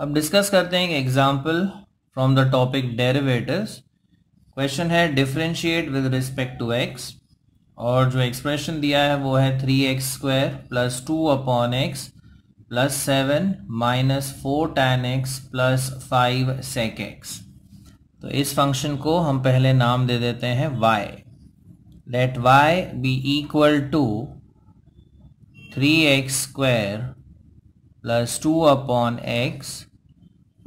अब डिस्कस करते हैं example from the topic derivatives question है differentiate with respect to x और जो एक्सप्रेशन दिया है वो है three x square plus two upon x plus seven minus four tan x plus five sec x तो इस फंक्शन को हम पहले नाम दे देते हैं y let y be equal to three x square plus two upon x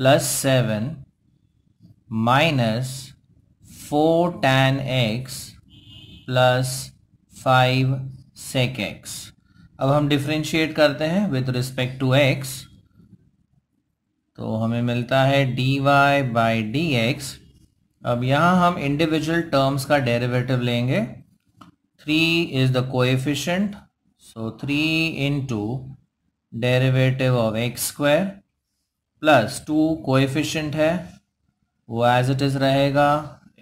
plus seven minus four tan x plus five sec x अब हम डिफ्रेंशिएट करते हैं विथ रिस्पेक्ट टू एक्स तो हमें मिलता है d y by d x अब यहाँ हम इंडिविजुअल टर्म्स का डेरिवेटिव लेंगे three is the coefficient so three into derivative of x square plus two coefficient है वो एज इट इज़ रहेगा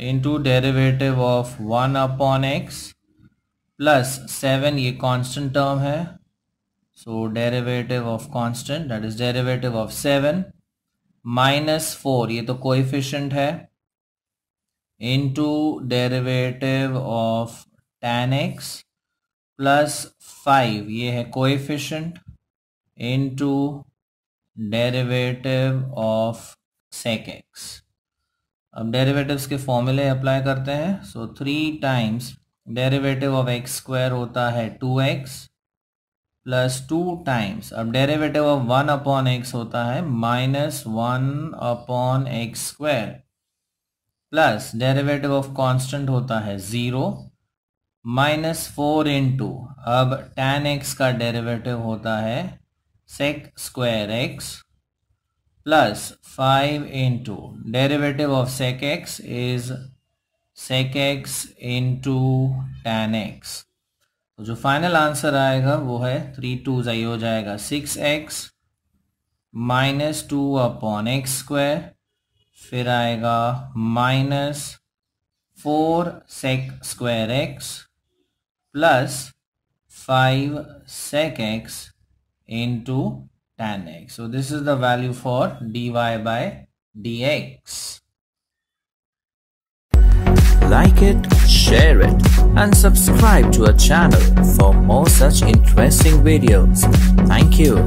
into derivative of one upon x plus seven ये constant term है so derivative of constant that is derivative of seven minus four ये तो coefficient है into derivative of tan x plus five ये है coefficient into derivative of sec x अब derivatives के फॉर्मूले अप्लाई करते हैं so three times derivative of x square होता है two x plus two times अब derivative of one upon x होता है minus one upon x square plus derivative of constant होता है ज़ीरो माइनस फोर इंटू अब टेन एक्स का derivative होता है sec square x plus 5 into derivative of sec x is sec x into tan x तो जो final answer आएगा वो है थ्री टू जाई हो जाएगा six x minus two upon x फिर आएगा minus four sec square x plus five sec x into tan x. So this is the value for dy by dx. Like it, share it and subscribe to our channel for more such interesting videos. Thank you.